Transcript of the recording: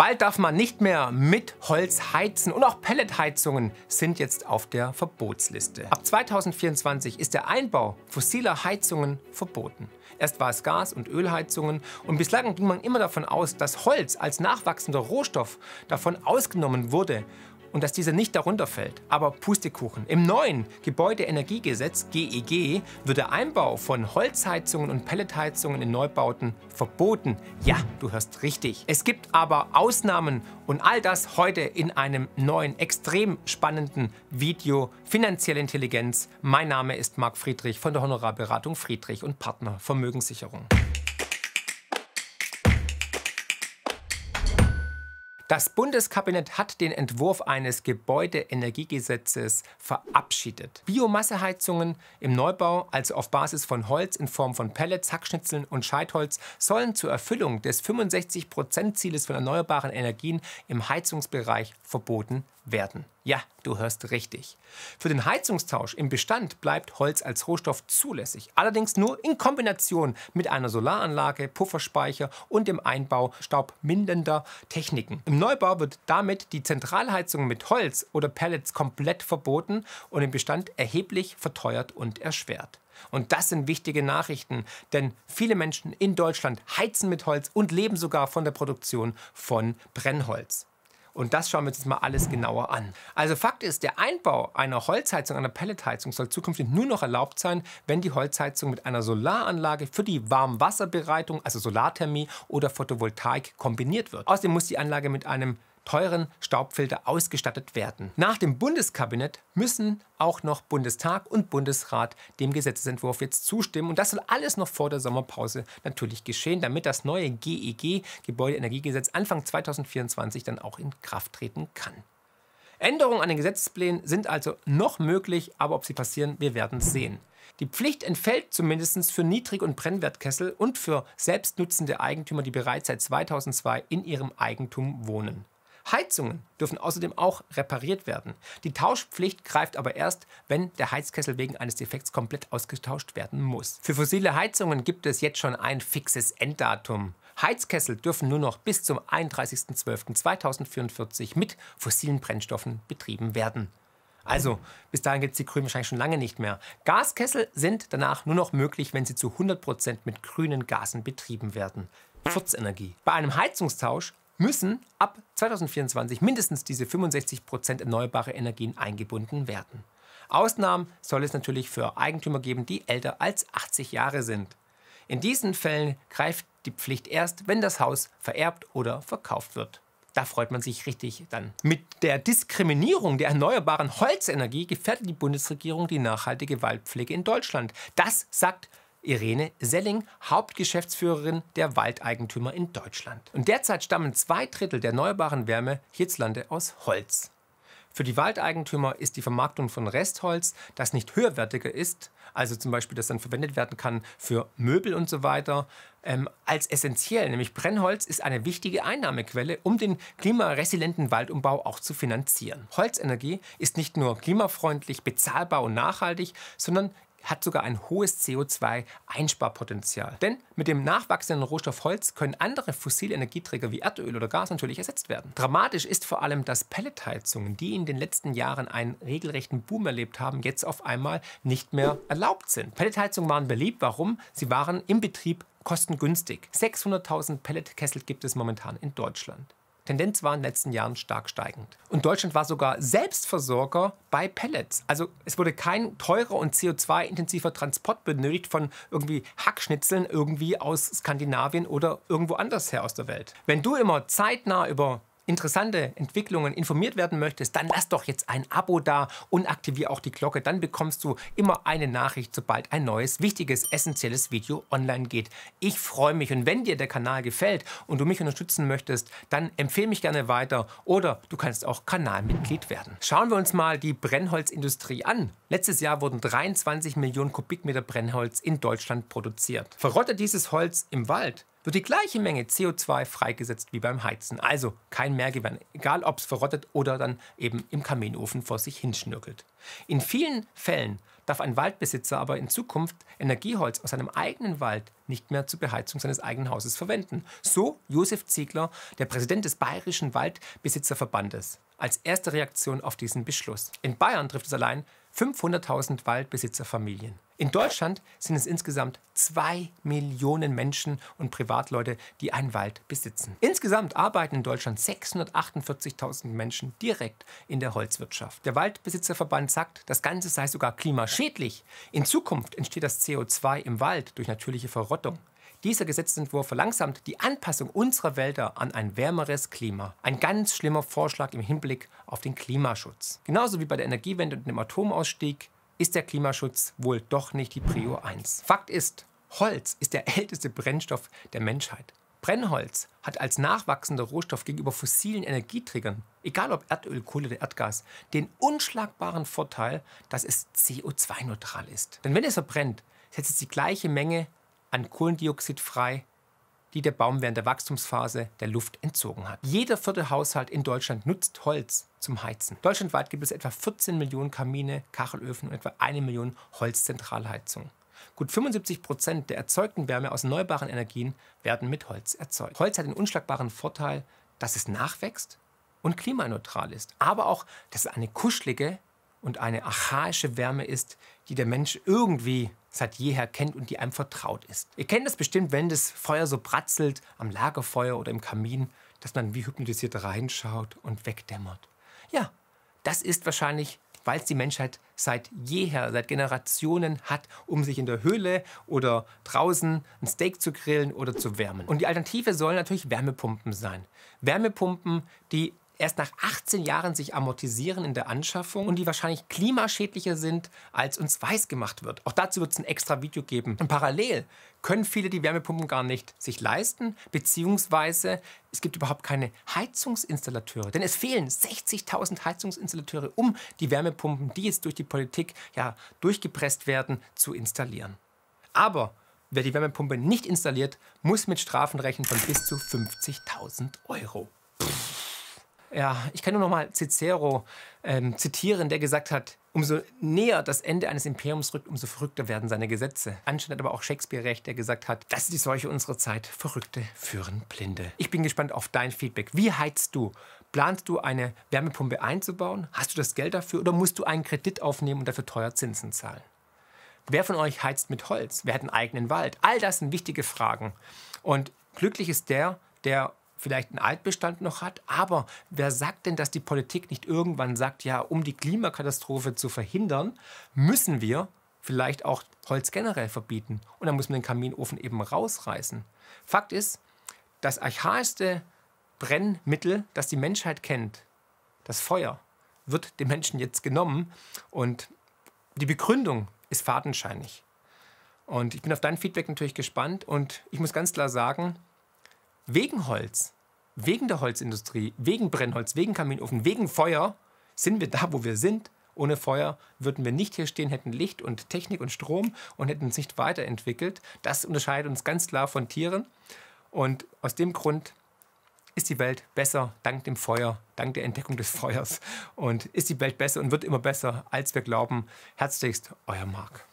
Bald darf man nicht mehr mit Holz heizen und auch Pelletheizungen sind jetzt auf der Verbotsliste. Ab 2024 ist der Einbau fossiler Heizungen verboten. Erst war es Gas- und Ölheizungen und bislang ging man immer davon aus, dass Holz als nachwachsender Rohstoff davon ausgenommen wurde und dass dieser nicht darunter fällt. Aber Pustekuchen. Im neuen Gebäudeenergiegesetz GEG wird der Einbau von Holzheizungen und Pelletheizungen in Neubauten verboten. Ja, du hörst richtig. Es gibt aber Ausnahmen und all das heute in einem neuen, extrem spannenden Video Finanzielle Intelligenz. Mein Name ist Marc Friedrich von der Honorarberatung Friedrich und Partner Vermögenssicherung. Das Bundeskabinett hat den Entwurf eines Gebäudeenergiegesetzes verabschiedet. Biomasseheizungen im Neubau, also auf Basis von Holz in Form von Pellets, Hackschnitzeln und Scheitholz, sollen zur Erfüllung des 65%-Zieles prozent von erneuerbaren Energien im Heizungsbereich verboten werden. Ja, du hörst richtig. Für den Heizungstausch im Bestand bleibt Holz als Rohstoff zulässig, allerdings nur in Kombination mit einer Solaranlage, Pufferspeicher und dem Einbau staubmindernder Techniken. Im Neubau wird damit die Zentralheizung mit Holz oder Pellets komplett verboten und im Bestand erheblich verteuert und erschwert. Und das sind wichtige Nachrichten, denn viele Menschen in Deutschland heizen mit Holz und leben sogar von der Produktion von Brennholz. Und das schauen wir uns jetzt mal alles genauer an. Also Fakt ist, der Einbau einer Holzheizung, einer Pelletheizung soll zukünftig nur noch erlaubt sein, wenn die Holzheizung mit einer Solaranlage für die Warmwasserbereitung, also Solarthermie oder Photovoltaik kombiniert wird. Außerdem muss die Anlage mit einem teuren Staubfilter ausgestattet werden. Nach dem Bundeskabinett müssen auch noch Bundestag und Bundesrat dem Gesetzentwurf jetzt zustimmen. Und das soll alles noch vor der Sommerpause natürlich geschehen, damit das neue GEG, e Gebäudeenergiegesetz, Anfang 2024 dann auch in Kraft treten kann. Änderungen an den Gesetzesplänen sind also noch möglich, aber ob sie passieren, wir werden sehen. Die Pflicht entfällt zumindest für Niedrig- und Brennwertkessel und für selbstnutzende Eigentümer, die bereits seit 2002 in ihrem Eigentum wohnen. Heizungen dürfen außerdem auch repariert werden. Die Tauschpflicht greift aber erst, wenn der Heizkessel wegen eines Defekts komplett ausgetauscht werden muss. Für fossile Heizungen gibt es jetzt schon ein fixes Enddatum. Heizkessel dürfen nur noch bis zum 31.12.2044 mit fossilen Brennstoffen betrieben werden. Also, bis dahin gibt es die Grünen wahrscheinlich schon lange nicht mehr. Gaskessel sind danach nur noch möglich, wenn sie zu 100% Prozent mit grünen Gasen betrieben werden. Furzenergie. Bei einem Heizungstausch müssen ab 2024 mindestens diese 65 Prozent erneuerbare Energien eingebunden werden. Ausnahmen soll es natürlich für Eigentümer geben, die älter als 80 Jahre sind. In diesen Fällen greift die Pflicht erst, wenn das Haus vererbt oder verkauft wird. Da freut man sich richtig dann. Mit der Diskriminierung der erneuerbaren Holzenergie gefährdet die Bundesregierung die nachhaltige Waldpflege in Deutschland. Das sagt Irene Selling, Hauptgeschäftsführerin der Waldeigentümer in Deutschland. Und derzeit stammen zwei Drittel der erneuerbaren Wärme hierzulande aus Holz. Für die Waldeigentümer ist die Vermarktung von Restholz, das nicht höherwertiger ist, also zum Beispiel das dann verwendet werden kann für Möbel und so weiter, ähm, als essentiell. Nämlich Brennholz ist eine wichtige Einnahmequelle, um den klimaresilienten Waldumbau auch zu finanzieren. Holzenergie ist nicht nur klimafreundlich, bezahlbar und nachhaltig, sondern hat sogar ein hohes CO2-Einsparpotenzial. Denn mit dem nachwachsenden Rohstoff Holz können andere fossile Energieträger wie Erdöl oder Gas natürlich ersetzt werden. Dramatisch ist vor allem, dass Pelletheizungen, die in den letzten Jahren einen regelrechten Boom erlebt haben, jetzt auf einmal nicht mehr erlaubt sind. Pelletheizungen waren beliebt. Warum? Sie waren im Betrieb kostengünstig. 600.000 Pelletkessel gibt es momentan in Deutschland. Tendenz war in den letzten Jahren stark steigend. Und Deutschland war sogar Selbstversorger bei Pellets. Also es wurde kein teurer und CO2-intensiver Transport benötigt von irgendwie Hackschnitzeln irgendwie aus Skandinavien oder irgendwo anders her aus der Welt. Wenn du immer zeitnah über interessante Entwicklungen informiert werden möchtest, dann lass doch jetzt ein Abo da und aktiviere auch die Glocke. Dann bekommst du immer eine Nachricht, sobald ein neues, wichtiges, essentielles Video online geht. Ich freue mich und wenn dir der Kanal gefällt und du mich unterstützen möchtest, dann empfehle mich gerne weiter oder du kannst auch Kanalmitglied werden. Schauen wir uns mal die Brennholzindustrie an. Letztes Jahr wurden 23 Millionen Kubikmeter Brennholz in Deutschland produziert. Verrottet dieses Holz im Wald, wird die gleiche Menge CO2 freigesetzt wie beim Heizen. Also kein Mehrgewinn, egal ob es verrottet oder dann eben im Kaminofen vor sich hinschnürkelt. In vielen Fällen darf ein Waldbesitzer aber in Zukunft Energieholz aus seinem eigenen Wald nicht mehr zur Beheizung seines eigenen Hauses verwenden. So Josef Ziegler, der Präsident des Bayerischen Waldbesitzerverbandes, als erste Reaktion auf diesen Beschluss. In Bayern trifft es allein 500.000 Waldbesitzerfamilien. In Deutschland sind es insgesamt 2 Millionen Menschen und Privatleute, die einen Wald besitzen. Insgesamt arbeiten in Deutschland 648.000 Menschen direkt in der Holzwirtschaft. Der Waldbesitzerverband sagt, das Ganze sei sogar klimaschädlich. In Zukunft entsteht das CO2 im Wald durch natürliche Verrottung. Dieser Gesetzentwurf verlangsamt die Anpassung unserer Wälder an ein wärmeres Klima. Ein ganz schlimmer Vorschlag im Hinblick auf den Klimaschutz. Genauso wie bei der Energiewende und dem Atomausstieg ist der Klimaschutz wohl doch nicht die Prio 1. Fakt ist, Holz ist der älteste Brennstoff der Menschheit. Brennholz hat als nachwachsender Rohstoff gegenüber fossilen Energieträgern, egal ob Erdöl, Kohle oder Erdgas, den unschlagbaren Vorteil, dass es CO2-neutral ist. Denn wenn es verbrennt, setzt es die gleiche Menge an Kohlendioxid frei, die der Baum während der Wachstumsphase der Luft entzogen hat. Jeder vierte Haushalt in Deutschland nutzt Holz zum Heizen. Deutschlandweit gibt es etwa 14 Millionen Kamine, Kachelöfen und etwa eine Million Holzzentralheizungen. Gut 75 Prozent der erzeugten Wärme aus erneuerbaren Energien werden mit Holz erzeugt. Holz hat den unschlagbaren Vorteil, dass es nachwächst und klimaneutral ist, aber auch, dass es eine kuschelige, und eine archaische Wärme ist, die der Mensch irgendwie seit jeher kennt und die einem vertraut ist. Ihr kennt das bestimmt, wenn das Feuer so pratzelt am Lagerfeuer oder im Kamin, dass man wie hypnotisiert reinschaut und wegdämmert. Ja, das ist wahrscheinlich, weil es die Menschheit seit jeher, seit Generationen hat, um sich in der Höhle oder draußen ein Steak zu grillen oder zu wärmen. Und die Alternative sollen natürlich Wärmepumpen sein. Wärmepumpen, die erst nach 18 Jahren sich amortisieren in der Anschaffung und die wahrscheinlich klimaschädlicher sind, als uns weiß gemacht wird. Auch dazu wird es ein extra Video geben. Und parallel können viele die Wärmepumpen gar nicht sich leisten, beziehungsweise es gibt überhaupt keine Heizungsinstallateure. Denn es fehlen 60.000 Heizungsinstallateure, um die Wärmepumpen, die jetzt durch die Politik ja, durchgepresst werden, zu installieren. Aber Wer die Wärmepumpe nicht installiert, muss mit Strafen rechnen von bis zu 50.000 Euro. Pff. Ja, ich kann nur noch mal Cicero ähm, zitieren, der gesagt hat, umso näher das Ende eines Imperiums rückt, umso verrückter werden seine Gesetze. Anscheinend hat aber auch Shakespeare recht, der gesagt hat, das ist die Seuche unserer Zeit, Verrückte führen Blinde. Ich bin gespannt auf dein Feedback. Wie heizt du? Planst du eine Wärmepumpe einzubauen? Hast du das Geld dafür oder musst du einen Kredit aufnehmen und dafür teuer Zinsen zahlen? Wer von euch heizt mit Holz? Wer hat einen eigenen Wald? All das sind wichtige Fragen. Und glücklich ist der, der vielleicht einen Altbestand noch hat. Aber wer sagt denn, dass die Politik nicht irgendwann sagt, ja, um die Klimakatastrophe zu verhindern, müssen wir vielleicht auch Holz generell verbieten. Und dann muss man den Kaminofen eben rausreißen. Fakt ist, das archaischste Brennmittel, das die Menschheit kennt, das Feuer, wird den Menschen jetzt genommen. Und die Begründung ist fadenscheinig. Und ich bin auf dein Feedback natürlich gespannt. Und ich muss ganz klar sagen, wegen Holz, wegen der Holzindustrie, wegen Brennholz, wegen Kaminofen, wegen Feuer sind wir da, wo wir sind. Ohne Feuer würden wir nicht hier stehen, hätten Licht und Technik und Strom und hätten uns nicht weiterentwickelt. Das unterscheidet uns ganz klar von Tieren. Und aus dem Grund ist die Welt besser dank dem Feuer, dank der Entdeckung des Feuers. Und ist die Welt besser und wird immer besser, als wir glauben. Herzlichst, euer Marc.